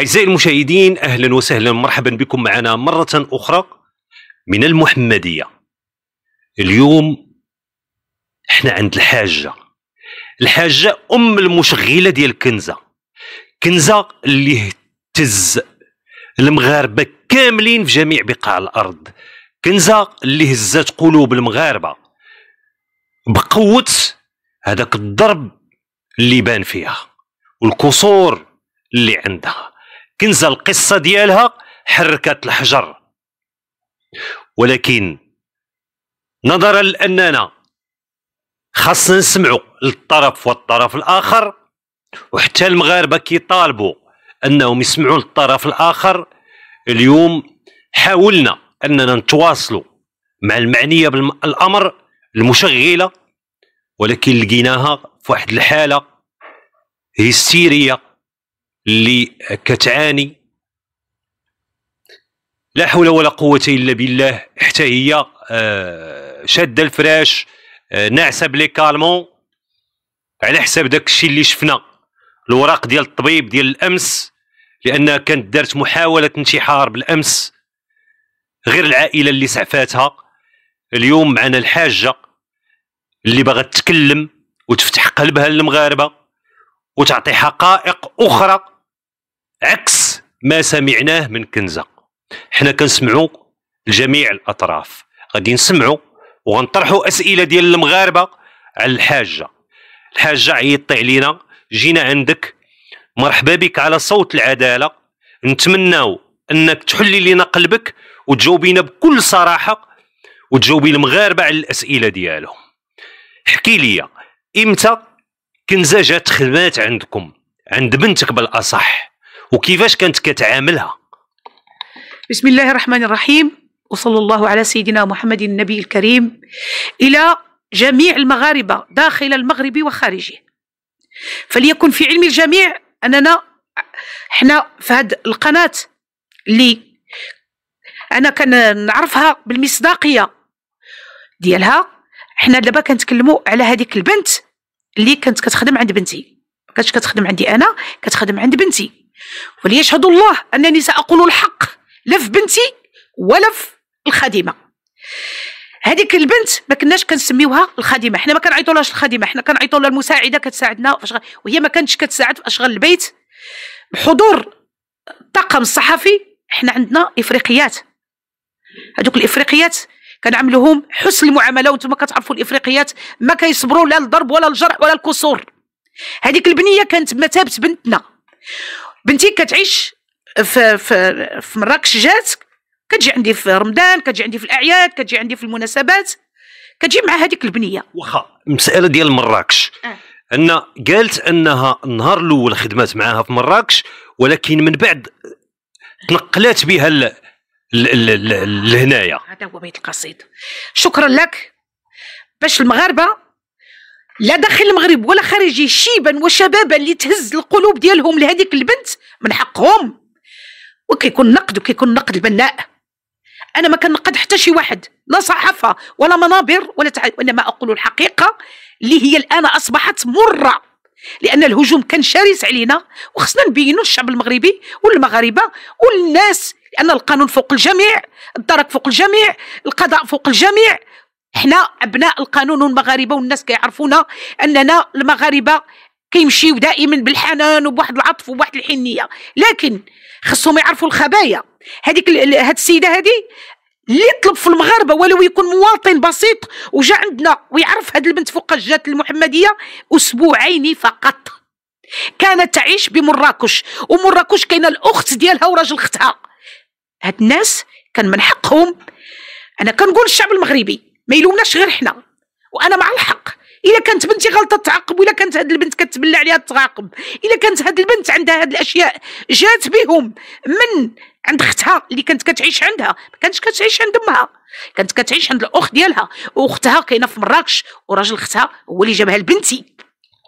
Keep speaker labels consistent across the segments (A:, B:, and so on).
A: أعزائي المشاهدين أهلا وسهلا مرحبا بكم معنا مرة أخرى من المحمدية اليوم احنا عند الحاجة الحاجة أم المشغلة ديال كنزة كنزة اللي اهتز المغاربة كاملين في جميع بقاع الأرض كنزة اللي هزات قلوب المغاربة بقوة هذاك الضرب اللي بان فيها والكسور اللي عندها كنزه القصه ديالها حركت الحجر ولكن نظرا لاننا خاصنا نسمعوا للطرف والطرف الاخر وحتى المغاربه كيطالبوا انهم يسمعوا للطرف الاخر اليوم حاولنا اننا نتواصلوا مع المعنيه بالامر المشغله ولكن لقيناها في واحد الحاله هستيريه اللي كتعاني لا حول ولا قوة إلا بالله حتى هي شادة الفراش آه، ناعسة بلي كالمون على حساب داك الشيء اللي شفنا الوراق ديال الطبيب ديال الأمس لأنها كانت دارت محاولة انتحار بالأمس غير العائلة اللي سعفاتها اليوم معنا الحاجة اللي بغت تكلم وتفتح قلبها للمغاربة وتعطي حقائق اخرى عكس ما سمعناه من كنزه حنا كنسمعوا لجميع الاطراف غادي نسمعوا وغنطرحوا اسئله ديال المغاربه على الحاجه الحاجه عيطتي علينا جينا عندك مرحبا بك على صوت العداله نتمناو انك تحلي لنا قلبك وتجاوبينا بكل صراحه وتجاوبي المغاربه على الاسئله ديالهم احكي لي امتى كنزه جات خدمات عندكم عند بنتك بالاصح وكيفاش كانت كتعاملها بسم الله
B: الرحمن الرحيم وصلى الله على سيدنا محمد النبي الكريم الى جميع المغاربه داخل المغرب وخارجه فليكن في علم الجميع اننا حنا في هذه القناه اللي انا كنعرفها بالمصداقيه ديالها حنا دابا كنتكلموا على هذيك البنت اللي كانت كتخدم عند بنتي ما كانتش كتخدم عندي انا كتخدم عند بنتي وليشهد الله انني ساقول الحق لا في بنتي ولا في الخادمه هذيك البنت ما كناش كنسميوها الخادمه حنا ما كنعيطولهاش الخادمه حنا كنعيطولها المساعده كتساعدنا في اشغال وهي ما كانتش كتساعد في اشغال البيت بحضور الطاقم الصحفي حنا عندنا افريقيات هذوك الافريقيات كنعملوهم حسن المعامله وانتم كتعرفوا الافريقيات ما كيصبروا لا الضرب ولا الجرح ولا الكسور هذيك البنيه كانت بمثابه بنتنا بنتي كتعيش في في في مراكش جات كتجي عندي في رمضان كتجي عندي في الاعياد كتجي عندي في المناسبات كتجي مع هذيك البنيه
A: واخا المساله ديال مراكش أه. ان قالت انها النهار الاول خدمات معاها في مراكش ولكن من بعد تنقلات بها لهنايا
B: هذا هو بيت القصيد شكرا لك باش المغاربه لا داخل المغرب ولا خارجي شيبا وشبابا اللي تهز القلوب ديالهم لهذيك البنت من حقهم وكيكون نقد وكيكون نقد البناء انا ما كنقد حتى شي واحد لا صحافه ولا منابر ولا تع... انما اقول الحقيقه اللي هي الان اصبحت مره لان الهجوم كان شرس علينا وخصنا نبينوا الشعب المغربي والمغاربه والناس لان القانون فوق الجميع الدرك فوق الجميع القضاء فوق الجميع حنا ابناء القانون والمغاربه والناس كيعرفونا اننا المغاربه كيمشيو دائما بالحنان وبواحد العطف وبواحد الحنيه لكن خصهم يعرفوا الخبايا هذيك هاد السيده هذه اللي طلب في المغاربه ولو يكون مواطن بسيط وجا عندنا ويعرف هاد البنت فوق جات المحمديه اسبوعين فقط كانت تعيش بمراكش ومراكش كاينه الاخت ديالها وراجل اختها هاد الناس كان من حقهم انا كنقول الشعب المغربي ما يلومناش غير حنا وانا مع الحق الا كانت بنتي غلطه تعاقب ولا كانت هاد البنت كتبلى عليها تعاقب الا كانت هاد البنت عندها هاد الاشياء جات بهم من عند اختها اللي كانت كتعيش عندها ما كانتش كتعيش عند امها كانت كتعيش عند الأخ ديالها واختها كاينه في مراكش وراجل اختها هو اللي جابها لبنتي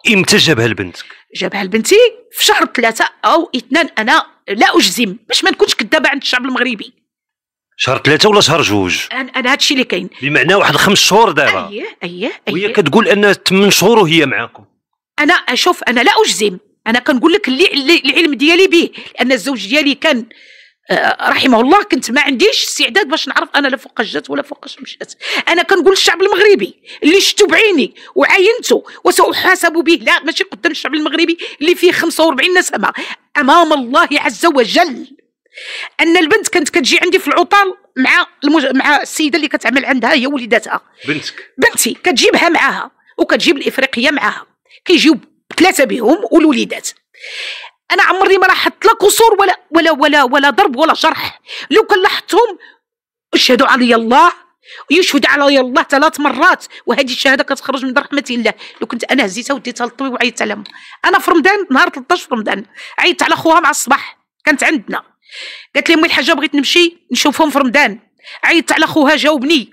A: امتى جابها لبنتك
B: جابها لبنتي في شهر ثلاثة او اثنان انا لا اجزم باش ما نكونش كذابه عند الشعب المغربي
A: شهر ثلاثة ولا شهر جوج؟
B: انا, أنا هذا الشيء اللي كاين
A: بمعنى واحد خمس شهور دابا
B: اييه اييه أيه
A: وهي كتقول ان ثمان شهور وهي معاكم
B: انا اشوف انا لا اجزم انا كنقول لك اللي العلم ديالي به لان الزوج ديالي كان آه، رحمه الله كنت ما عنديش استعداد باش نعرف انا لا فوقاش جات ولا فوقاش مشات انا كنقول الشعب المغربي اللي شتو بعيني وعاينته وساحاسب به لا ماشي قدام الشعب المغربي اللي فيه 45 نسمه امام الله عز وجل ان البنت كانت كتجي عندي في العطل مع المج... مع السيده اللي كتعمل عندها هي وليداتها بنتك بنتي كتجيبها معاها وكتجيب الافريقيه معاها كيجيو ثلاثه بهم والوليدات انا عمري ما لاحظت لا قصور ولا ولا ولا ولا ضرب ولا جرح لو كان لاحظتهم اشهدوا علي الله يشهد علي الله ثلاث مرات وهذه الشهاده كتخرج من رحمه الله لو كنت انا هزيتها وديتها للطبيب وعيطت لهم انا في رمضان نهار 13 في رمضان عيطت على خوها مع الصباح كانت عندنا قالت لي امي الحاجه بغيت نمشي نشوفهم في رمضان عيطت على خوها جاوبني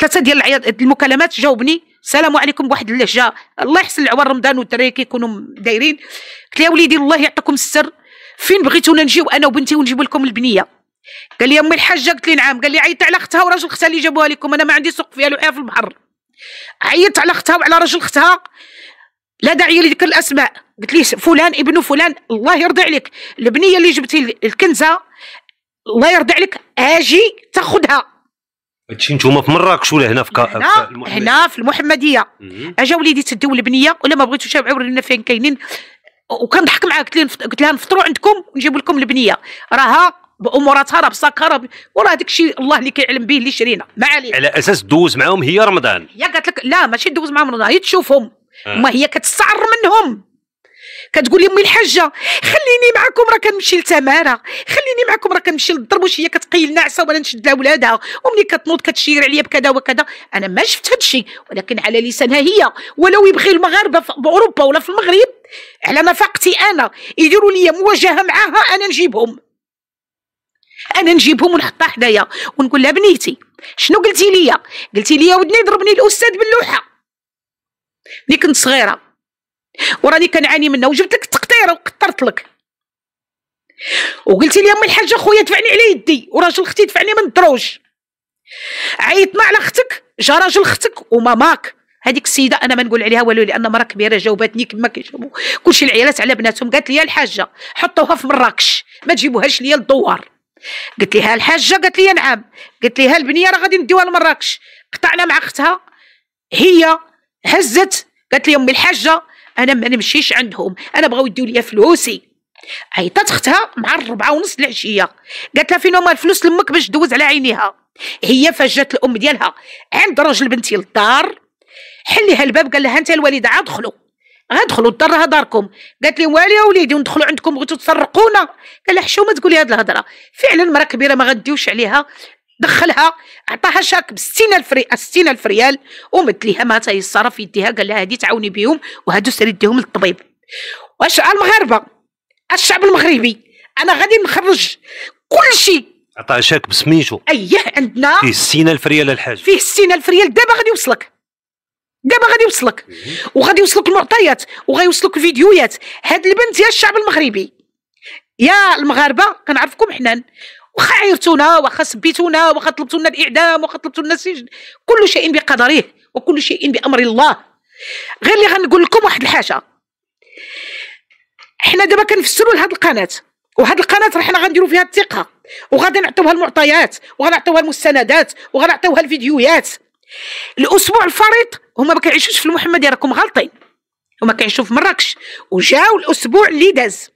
B: ثلاثه ديال العياد المكالمات جاوبني السلام عليكم بواحد اللهجه الله يحسن العوار رمضان والدراري كيكونوا دايرين قلت لها وليدي الله يعطيكم السر فين بغيتونا نجيو انا وبنتي ونجيب لكم البنيه قال لي امي الحاجه قلت لي نعم قال لي عيطت على اختها وراجل اختها اللي جابوها لكم انا ما عندي سوق فيها لوحيها في البحر عيطت على اختها وعلى راجل اختها لا داعي لذكر الاسماء قلت ليه فلان ابن فلان الله يرضى عليك البنيه اللي جبتي الكنزه الله يرضى عليك اجي تاخذها
A: هادشي نتوما في مراكش ولا هنا في, هنا,
B: هنا في المحمديه اجا وليدي تديو البنيه ولا ما بغيتوش عبروا لنا فين كاينين وكنضحك معاه قلت قلت لها نفطروا عندكم ونجيب لكم البنيه راها باموراتها راه بصاكها راه وراه داك الشيء الله اللي كيعلم به اللي شرينا ما علينا على
A: اساس دوز معاهم هي رمضان
B: هي قالت لك لا ماشي دوز معاهم رمضان هي تشوفهم آه. ما هي كتستعر منهم كتقول لي امي الحاجه خليني معكم راه كنمشي لتماره خليني معكم راه كنمشي للضرب وش هي كتقيل ناعسه وانا نشد لها ولادها وملي كتنوض كتشير عليا بكذا وكذا انا ما شفت هذا الشيء ولكن على لسانها هي ولو يبغي المغاربه في اوروبا ولا في المغرب على نفقتي انا يديروا لي مواجهه معاها انا نجيبهم انا نجيبهم ونحطها حدايا ونقول لها بنيتي شنو قلتي ليا قلتي ليا ودني ضربني الاستاذ باللوحه ملي كنت صغيره وراني كنعاني منها وجبت لك التقطيره وقطرت لك وقلتي لي امي الحاجه خويا دفعني على يدي وراجل اختي دفعني من الدروج عيطنا على اختك جا راجل اختك وماماك هذيك السيده انا ما نقول عليها والو لان مرا كبيره جاوبتني كما كيجاوبوا كلشي العيالات على بناتهم قالت لي يا الحاجه حطوها في مراكش ما تجيبوهاش ليا للدوار قلت لها الحاجه قالت لي نعم قلت لها البنيه راه غادي نديوها لمراكش قطعنا مع اختها هي هزت قالت لي امي الحاجه انا ما نمشيش عندهم انا بغاو يديو لي فلوسي عيطات اختها مع الربعه ونص العشيه قالت لها فين هما الفلوس لامك باش دوز على عينيها هي فاجات الام ديالها عند راجل بنتي للدار حليها الباب قال لها انت الوالده غادخلوا غادخلوا الدار راه داركم قالت لي والي يا وليدي وندخلوا عندكم بغيتوا تسرقونا قال لها حشومه تقولي هاد الهضره فعلا مرا كبيره ما غديوش عليها دخلها عطاها شاك ب 60000 ريال 60000 ريال ومد ليها ما تيسر في يديها قال لها هادي تعاوني بهم وهادو سيري يديهم للطبيب واش المغاربه الشعب المغربي انا غادي نخرج كل شيء
A: عطاها شاك بسميتو
B: اييه عندنا فيه
A: 60000 ريال الحاج
B: فيه 60000 ريال دابا غادي يوصلك دابا غادي يوصلك وغادي يوصلك المعطيات وغيوصلك الفيديوهات هاد البنت يا الشعب المغربي يا المغاربه كنعرفكم حنان واخا عيرتونا واخا سبيتونا واخا طلبتونا لنا الاعدام واخا طلبتونا لنا السجن كل شيء بقدره وكل شيء بامر الله غير اللي غنقول لكم واحد الحاجه حنا دابا كنفسروا لهاد القناه وهاد القناه راه حنا غنديروا فيها الثقه وغادي نعطيوها المعطيات وغنعطيوها المستندات وغنعطيوها الفيديوهات الاسبوع الفريط هما ما كيعيشوش في المحمديه راكم غالطين هما كيعيشوا في مراكش وجاو الاسبوع اللي داز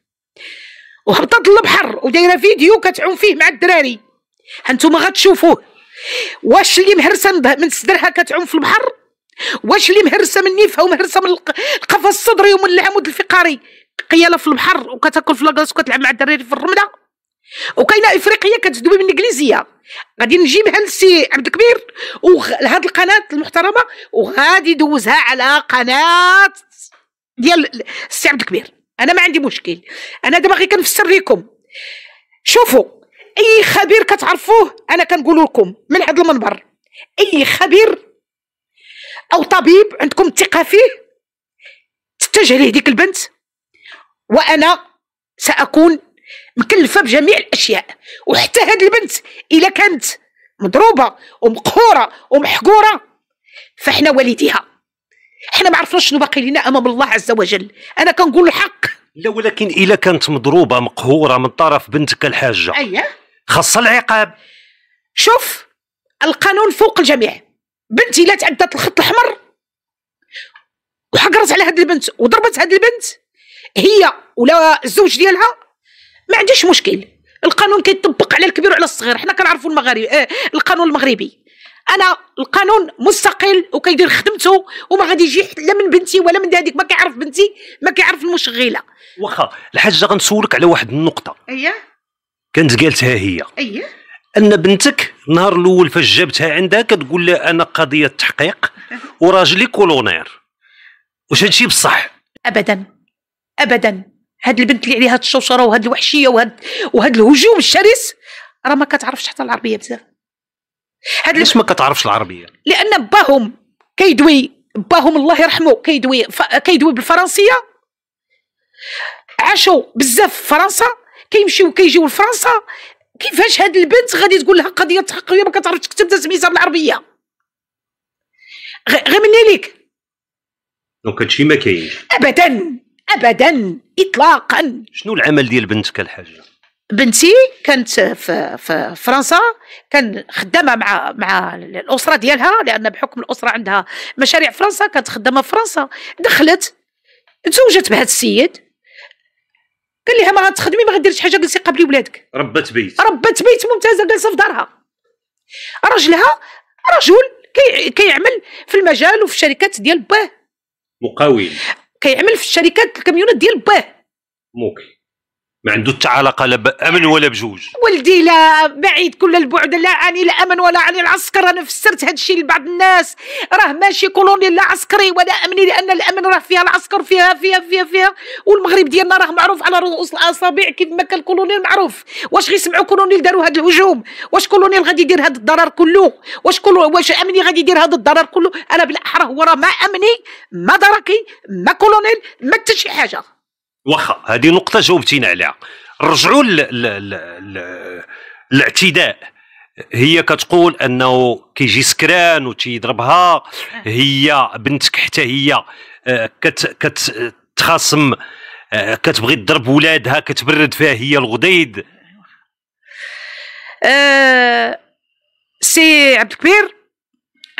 B: وهبطت للبحر ودايره فيديو كتعوم فيه مع الدراري هانتوما غتشوفوه واش اللي مهرسه من صدرها كتعوم في البحر واش اللي مهرسه من نيفها ومهرسه من القفص الصدري ومن العمود الفقري قياله في البحر وكتاكل في لاكلاس وكتلعب مع الدراري في الرمله وكاينه افريقيه كتدوي بالانجليزيه غادي نجيبها لسي عبد الكبير وهاد القناه المحترمه وغادي يدوزها على قناه ديال سي عبد الكبير انا ما عندي مشكل انا دابا غير كنفسر لكم شوفوا اي خبير كتعرفوه انا كنقول لكم من هذا المنبر اي خبير او طبيب عندكم الثقه فيه تتجه ليه ديك البنت وانا ساكون مكلفه بجميع الاشياء وحتى هاد البنت الا كانت مضروبه ومقهوره ومحقوره فاحنا والديها احنا ما عرفناش شنو باقي لنا امام الله عز وجل انا كنقول الحق لا ولكن
A: الا كانت مضروبه مقهوره من طرف بنتك الحاجه اييه خاصه العقاب شوف القانون فوق الجميع بنتي لا تعدت الخط الاحمر
B: وحقرت على هذه البنت وضربت هذه البنت هي ولا الزوج ديالها ما عنديش مشكل القانون كيطبق على الكبير وعلى الصغير حنا كنعرفوا المغاربه آه القانون المغربي انا القانون مستقل وكيدير خدمته وما غادي يجي لا من بنتي ولا من هذيك ما كيعرف بنتي ما كيعرف المشغله
A: واخا الحاجه غنسولك على واحد النقطه اييه كانت قالتها هي اييه ان بنتك النهار الاول فاش جابتها عندها كتقول لها انا قضيه تحقيق وراجلي كولونير واش هادشي بصح
B: ابدا ابدا هاد البنت اللي عليها الشوشره وهاد الوحشيه وهاد وهاد الهجوم الشرس راه ما كتعرفش حتى العربيه بزاف
A: هاد ليش ما كتعرفش العربيه
B: لان باهم كيدوي باهم الله يرحمه كيدوي ف... كيدوي بالفرنسيه عاشوا بزاف في فرنسا كيمشيو كيجيو لفرنسا كيفاش هاد البنت غادي تقول لها قضيه تحقيقيه ما كتعرفش تكتب سميتها بالعربيه غير مني ليك
A: دونك هادشي ما كاينش
B: ابدا ابدا اطلاقا
A: شنو العمل ديال بنتك الحاجه
B: بنتي كانت في, فرنسا كان خدامه مع مع الاسره ديالها لان بحكم الاسره عندها مشاريع فرنسا كانت خدامه في فرنسا دخلت تزوجت بهذا السيد قال لها ما غتخدمي ما غديرش حاجه جلسي قبلي ولادك
A: ربت بيت
B: ربت بيت ممتازه جالسه في دارها راجلها رجل كي كيعمل في المجال وفي الشركات ديال باه مقاول كيعمل في الشركات الكاميونات ديال باه
A: موكي ما عنده حتى علاقه لا بامن ولا بجوج
B: ولدي لا بعيد كل البعد لا عن الامن ولا عن العسكر انا فسرت هذا الشيء لبعض الناس راه ماشي كولوني لا عسكري ولا امني لان الامن راه فيها العسكر فيها فيها فيها فيها والمغرب ديالنا راه معروف على رؤوس الاصابع كيف ما كان الكولونيل معروف واش غيسمعوا كولونيل داروا هذا الهجوم واش كولونيل غادي يدير هذا الضرر كله واش كولو واش امني غادي يدير هذا الضرر كله انا بالاحرى هو راه ما امني ما دركي ما كولونيل ما حتى شي حاجه
A: واخا هذه نقطه جاوبتينا عليها رجعوا الاعتداء هي كتقول انه كيجي سكران وتيضربها أه. هي بنتك حتى هي آه، كتخاصم آه، كتبغي تضرب ولادها كتبرد فيها هي الغديد
B: أه سي عبد الكبير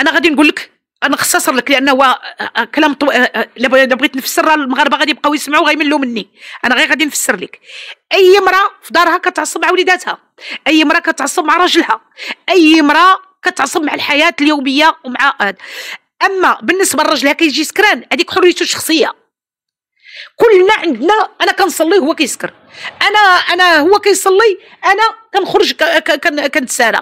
B: انا غادي نقول لك انا نختصر لك لانه آه، آه، كلام طو... آه، بغيت نفسر المغاربه غادي يبقاو يسمعوا غيملوا مني انا غير غادي نفسر لك اي امراه في دارها كتعصب مع وليداتها اي امراه كتعصب مع راجلها اي امراه كتعصب مع الحياه اليوميه ومع اما بالنسبه لراجلها كيجي سكران هذيك حريته الشخصيه كلنا عندنا انا كنصلي هو كيسكر انا انا هو كيصلي انا كنخرج كنتسارى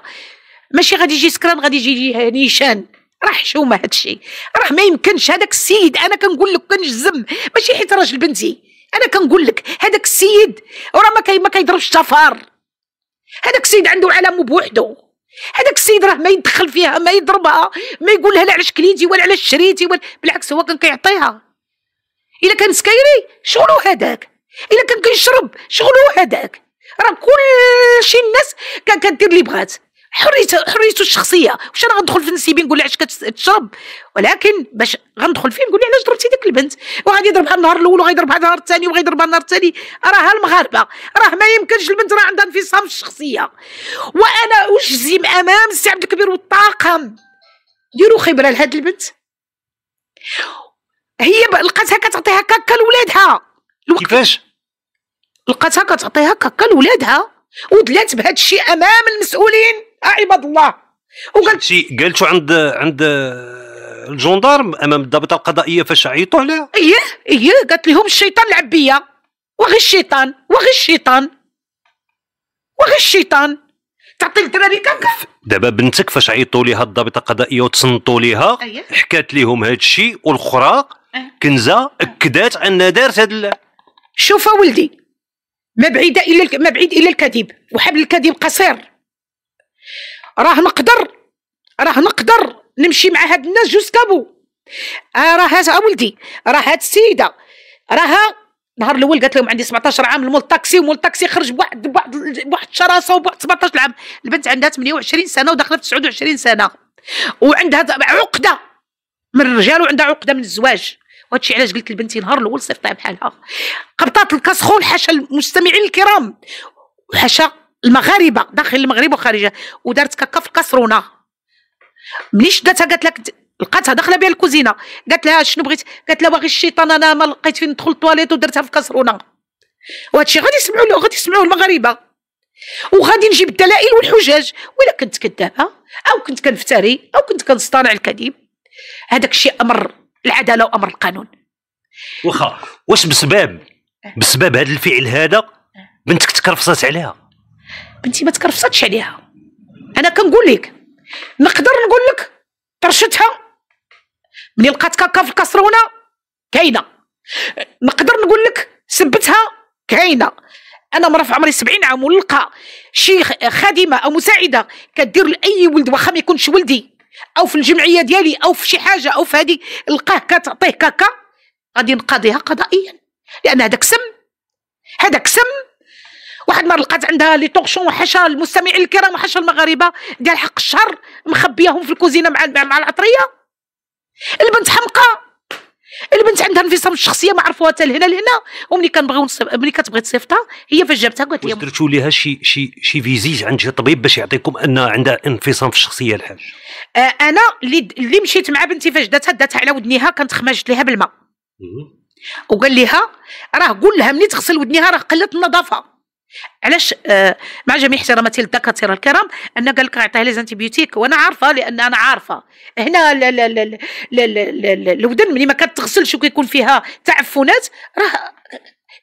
B: ماشي غادي يجي سكران غادي يجي نيشان راه حشومه هادشي راه ما يمكنش هذاك السيد انا كنقول لك كنجزم ماشي حيت راجل بنتي انا كنقول لك هذاك السيد راه ما كي ما كيضربش الشفار هذاك السيد عنده علم بوحدو هذاك السيد راه ما يدخل فيها ما يضربها ما يقول لها لا علاش كليتي ولا علاش شريتي ولا بالعكس هو كان كيعطيها الا كان سكيري شغلو هذاك الا كان كيشرب شغلو هذاك راه كلشي الناس كان كدير اللي بغات حريته حريته الشخصيه واش انا غندخل في نسيبي نقول لها علاش كتشرب ولكن باش غندخل فيه نقول لها علاش ضربتي ديك البنت وغادي يضربها النهار الاول وغادي يضربها النهار الثاني وغادي يضربها النهار الثاني راها المغاربه راه ما يمكنش البنت راه عندها انفصام في الشخصيه وانا اجزم امام السي عبد الكبير والطاقم ديروا خبره لهاد البنت هي لقاتها كتعطيها كاكا لولادها كيفاش لقاتها كتعطيها كاكا لولادها ودلات بهذا الشيء امام المسؤولين
A: عباد الله وقالت شي قالتو عند عند الجندارم امام الضابطه القضائيه فاش عيطوا عليها ايه ايه قالت لهم الشيطان لعب بيا وغي
B: الشيطان وغي الشيطان وغي الشيطان تعطي الدراري كاكا
A: دابا بنتك فاش عيطوا ليها الضابطه القضائيه وتصنتوا ليها أيه؟ حكات لهم هذا الشيء والاخرى أه؟ كنزه اكدات ان دارت هاد شوف ولدي
B: ما بعيد الا ما بعيد الا الكذب وحبل الكذب قصير راه نقدر راه نقدر نمشي مع هاد الناس جوز كابو آه راه آه، ولدي راه هاد السيده راها نهار الاول قالت لهم عندي 17 عام المول الطاكسي ومول الطاكسي خرج بواحد بواحد بواحد الشراسه وبواحد 17 عام البنت عندها 28 سنه وداخله في 29 سنه وعندها عقده من الرجال وعندها عقده من الزواج وهادشي علاش قلت لبنتي نهار الاول صيفطها بحالها قبطات الكاسخون حاشا المستمعين الكرام وحاشا المغاربه داخل المغرب وخارجه ودارت كاكا في الكسرونه مليش جاتها قالت لك لقاتها داخله بها الكوزينه قالت لها شنو بغيت قالت لها واغي الشيطان انا ما لقيت فين ندخل الطواليت ودرتها في الكسرونه وهادشي غادي يسمعوا غادي يسمعوه المغاربه وغادي نجيب الدلائل والحجاج ولا كنت كذابه او كنت كنفتري او كنت كنصطنع الكذب هذاك الشيء امر العداله وامر القانون
A: واخا واش بسبب أه. بسبب هذا الفعل هذا أه. بنتك تكرفصات عليها
B: بنتي ما تكرفصاتش عليها انا كنقول لك نقدر نقول لك طرشتها ملي لقات كاكا في الكسرونه كاينه نقدر نقول لك سبتها كاينه انا مره في عمري 70 عام ونلقى شي خادمه او مساعده كدير لاي ولد واخا ما يكونش ولدي او في الجمعيه ديالي او في شي حاجه او في هذه لقاه كتعطيه كاكا غادي نقاضيها قضائيا لان هذاك سم هذاك سم واحد النهار لقات عندها لي طوغشون وحشا المستمعين الكرام وحشا المغاربه ديال حق الشهر مخبياهم في الكوزينه مع مع العطريه البنت حمقى البنت عندها انفصام الشخصيه ما عرفوها حتى لهنا لهنا وملي كنبغيو ملي كتبغي
A: تصيفطها هي فاش جابتها قالت لي درتو ليها شي شي شي فيزيت عند شي طبيب باش يعطيكم ان عندها انفصام في الشخصيه الحاج
B: آه انا اللي اللي مشيت مع بنتي فاش داتها داتها على ودنيها كانت خماجت ليها بالماء وقال لها راه قول لها ملي تغسل ودنيها راه قلت النظافه علاش آه مع جميع احتراماتي للدكاتره الكرام ان قال لك عطيه لي زانتيبيوتيك وانا عارفه لان انا عارفه هنا لا لا لا لا لا لا الودن ملي ما كتغسلش وكيكون فيها تعفنات راه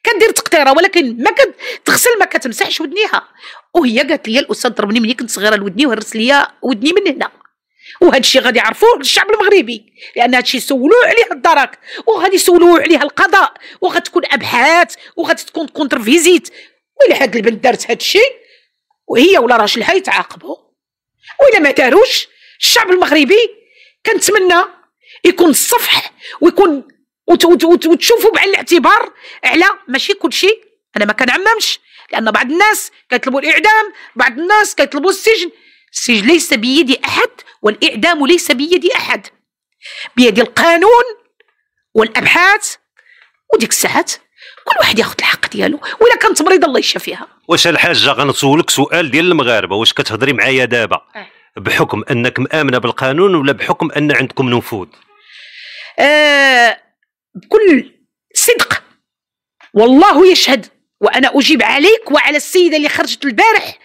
B: كندير تقطيره ولكن ما كتغسل ما كتمسحش ودنيها وهي قالت لي الاستاذ ضربني ملي كنت صغيره لودني وهرس لي ودني من هنا وهذا الشيء غادي يعرفوه الشعب المغربي لان هذا الشيء سولوه عليه الدرك وغادي يسولوه عليه القضاء وغتكون ابحاث وغتكون كونتر فيزيت وإلا هاد البنت دارت هاد الشيء وهي ولا راجلها يتعاقبوا وإلا ما داروش الشعب المغربي كنتمنى يكون الصفح ويكون وتشوفوا بعين الاعتبار على ماشي كل شيء انا ما كنعممش لان بعض الناس كيطلبوا الاعدام بعض الناس كيطلبوا السجن السجن ليس بيد احد والاعدام ليس بيد احد بيد القانون والابحاث وديك الساعات كل واحد ياخذ الحق ديالو ولا كانت مريضه الله يشافيها
A: واش الحاجه غنسولك سؤال ديال المغاربه واش كتهضري معايا دابا أه. بحكم انك مامنه بالقانون ولا بحكم ان عندكم نفوذ
B: آه بكل صدق والله يشهد وانا اجيب عليك وعلى السيده اللي خرجت البارح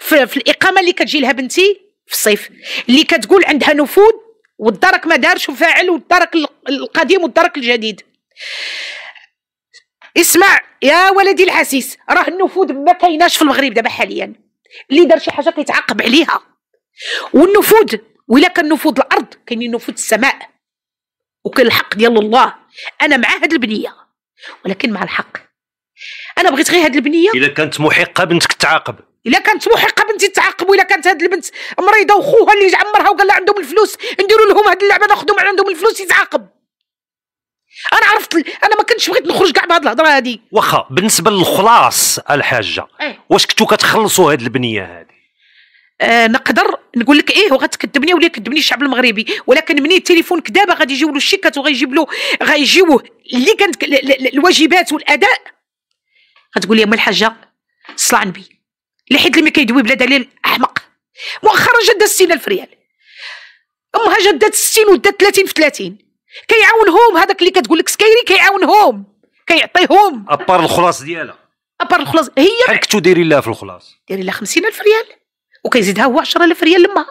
B: في, في الاقامه اللي كتجي لها بنتي في الصيف اللي كتقول عندها نفوذ والدرك ما دارش وفاعل والدرك القديم والدرك الجديد اسمع يا ولدي العزيز راه النفوذ ما كايناش في المغرب دابا حاليا اللي دار شي حاجه كيتعاقب عليها والنفوذ ولا كان نفوذ الارض كاين نفوذ السماء وكل الحق ديال الله انا مع هاد البنيه ولكن مع الحق انا بغيت غير هاد البنيه الا
A: كانت محقه بنتك تعاقب
B: الا كانت محقه بنتي تعاقب والا كانت هاد البنت مريضه وخوها اللي عمرها وقال لها عندهم الفلوس نديروا لهم هاد اللعبه ناخذوا من عندهم الفلوس يتعاقب
A: انا عرفت انا ما كنتش بغيت نخرج كاع بهاد الهضره هادي واخا بالنسبه للخلاص الحاجه ايه؟ واش كنتو كتخلصوا هاد البنيه هادي آه
B: نقدر نقول لك ايه وغتكذبني ولا يكذبني الشعب المغربي ولكن مني التليفون كدابه غادي يجيو له الشيكات وغايجيب له غيجيوه اللي كانت الواجبات والاداء غتقول لي ام الحاجه صل على النبي اللي حيت اللي ما كيدوي بلا دليل احمق مؤخرا جدات 60000 ريال امها جدات 60 ودات 30 في 30 كيعاونهم هذاك اللي كتقول لك سكيري كيعاونهم كيعطيهم
A: ابار الخلاص ديالها
B: ابار الخلاص هي شحال
A: كنتو دايرين لها في الخلاص
B: دايرين لها 50000 ريال وكيزيدها هو 10000 ريال لما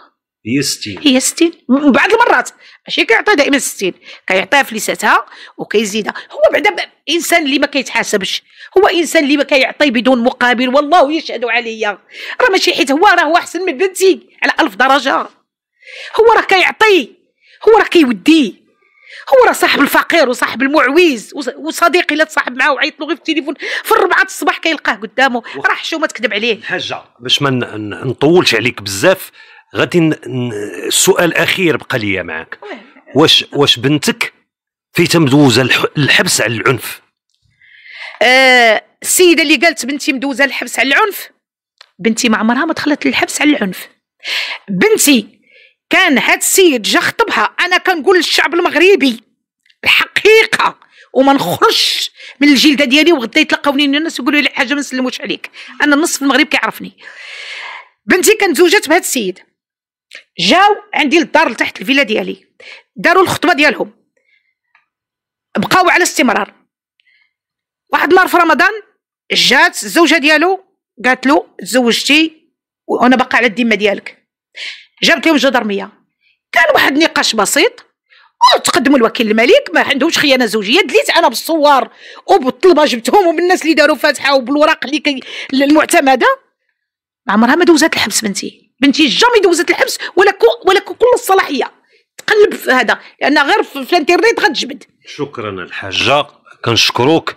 B: هي 60 هي 60 بعض المرات ماشي كيعطيها دائما 60 كيعطيها فليساتها وكيزيدها هو بعدا انسان اللي ما كيتحاسبش هو انسان اللي ما كيعطي بدون مقابل والله يشهد عليا راه ماشي حيت هو راه هو احسن من بنتي على ألف درجه هو راه كيعطي هو راه كيودي هو راه صاحب الفقير وصاحب المعويز وصديقي لا تصاحب معاه وعيط له غير في التليفون في الربعه الصباح كيلقاه قدامه راه حشومه تكذب عليه الحاجه
A: باش ما نطولش عليك بزاف غادي سؤال اخير بقى ليا معاك واش واش بنتك فيتها مدوزه الحبس على العنف
B: آه السيده اللي قالت بنتي مدوزه الحبس على العنف بنتي ما عمرها ما دخلت للحبس على العنف بنتي كان هاد السيد جا خطبها انا كنقول للشعب المغربي الحقيقه وما نخرجش من الجلده ديالي وغدا يتلقاوني الناس يقولوا لي حاجه ما نسلموش عليك انا نصف المغرب كيعرفني بنتي كانت زوجات بهذا السيد جاو عندي للدار لتحت الفيلا ديالي داروا الخطبه ديالهم بقاو على استمرار واحد النهار في رمضان جات الزوجه ديالو قالت له تزوجتي وانا باقا على الذمه ديالك جابت لهم الجدرميه كان واحد النقاش بسيط وتقدموا الوكيل الملك ما عندهمش خيانه زوجيه دليت انا بالصور وبالطلبه جبتهم وبالناس اللي داروا فاتحه وبالوراق اللي كي المعتمده ما عمرها ما دوزات الحبس بنتي بنتي جامي دوزات الحبس ولا كو ولا كو كل الصلاحيه تقلب في هذا لان يعني غير في الانترنت غتجبد
A: شكرا الحاجه كنشكروك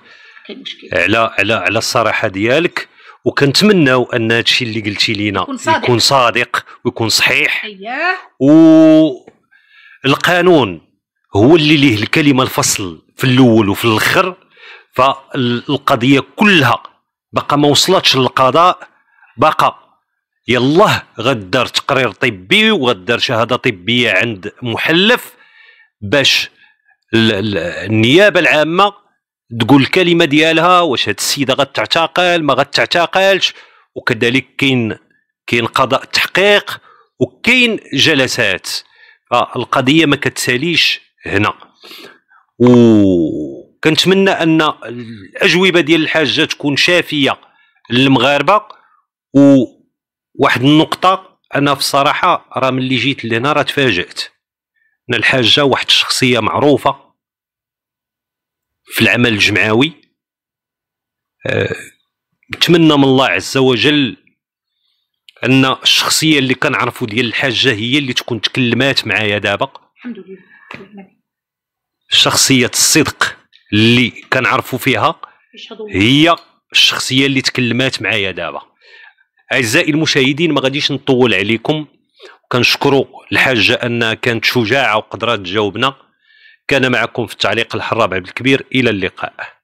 A: على على على الصراحه ديالك وكنتمناو ان هادشي اللي قلتي لينا يكون صادق ويكون صحيح أيوه. و القانون هو اللي ليه الكلمه الفصل في الاول وفي الاخر فالقضيه كلها باقا ما وصلتش للقضاء باقا يلا غدار تقرير طبي وغدار شهاده طبيه عند محلف باش النيابه العامه تقول الكلمه ديالها واش هاد السيده غتعتقل ما غتعتقلش وكذلك كاين كاين قضاء تحقيق وكاين جلسات فالقضيه ما كتساليش هنا وكنتمنى ان الاجوبه ديال الحاجه تكون شافيه للمغاربه وواحد النقطه انا بصراحه راه ملي جيت لهنا راه تفاجات ان الحاجه واحد الشخصيه معروفه في العمل الجمعوي آه، نتمنى من الله عز وجل ان الشخصيه اللي كنعرفو ديال الحاجه هي اللي تكون تكلمات معايا دابا الحمد لله شخصيه الصدق اللي كنعرفو فيها هي الشخصيه اللي تكلمات معايا دابا اعزائي المشاهدين ما غاديش نطول عليكم كنشكروا الحاجه انها كانت شجاعه وقدرات تجاوبنا كان معكم في التعليق الحراب عبد الكبير الى اللقاء